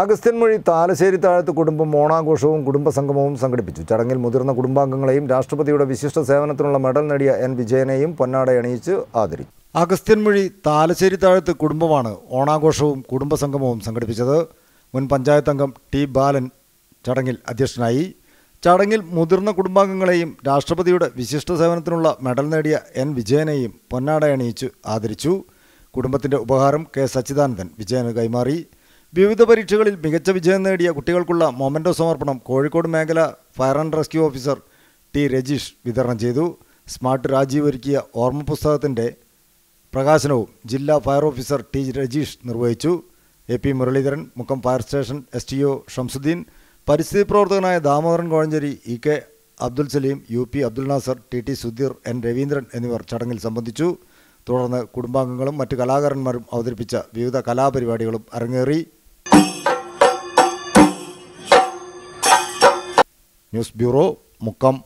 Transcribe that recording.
അഗസ്ത്യൻ മൊഴി താലശ്ശേരി താഴത്ത് കുടുംബം ഓണാഘോഷവും കുടുംബസംഗമവും സംഘടിപ്പിച്ചു ചടങ്ങിൽ മുതിർന്ന കുടുംബാംഗങ്ങളെയും രാഷ്ട്രപതിയുടെ വിശിഷ്ട സേവനത്തിനുള്ള മെഡൽ നേടിയ എൻ വിജയനെയും പൊന്നാടെ അണിയിച്ച് ആദരിച്ചു അഗസ്ത്യൻ മൊഴി താലശ്ശേരി താഴത്ത് കുടുംബമാണ് ഓണാഘോഷവും കുടുംബസംഗമവും സംഘടിപ്പിച്ചത് മുൻ പഞ്ചായത്ത് അംഗം ടി ബാലൻ ചടങ്ങിൽ അധ്യക്ഷനായി ചടങ്ങിൽ മുതിർന്ന കുടുംബാംഗങ്ങളെയും രാഷ്ട്രപതിയുടെ വിശിഷ്ട സേവനത്തിനുള്ള മെഡൽ നേടിയ എൻ വിജയനെയും പൊന്നാടെ അണിയിച്ച് ആദരിച്ചു കുടുംബത്തിൻ്റെ ഉപഹാരം കെ സച്ചിദാനന്ദൻ വിജയന് കൈമാറി വിവിധ പരീക്ഷകളിൽ മികച്ച വിജയം നേടിയ കുട്ടികൾക്കുള്ള മൊമെൻറ്റോ സമർപ്പണം കോഴിക്കോട് മേഖല fire and rescue officer T Rajeesh വിതരണം ചെയ്തു സ്മാർട്ട് രാജീവ് ഒരുക്കിയ ഓർമ്മ പുസ്തകത്തിൻ്റെ പ്രകാശനവും ജില്ലാ ഫയർ ഓഫീസർ ടി രജീഷ് നിർവഹിച്ചു A P Muraleedharan Mukkam fire station S T O Shamsuddin പരിസ്ഥിതി പ്രവർത്തകനായ Damodaran Kozhencherry E K Abdul Saleem U P Abdul Nasar T T Sudheer N Raveendran എന്നിവർ ചടങ്ങിൽ സംബന്ധിച്ചു തുടർന്ന് കുടുംബാംഗങ്ങളും മറ്റ് കലാകാരന്മാരും അവതരിപ്പിച്ച വിവിധ കലാപരിപാടികളും അരങ്ങേറി ന്യൂസ് ബ്യൂറോ മുക്കം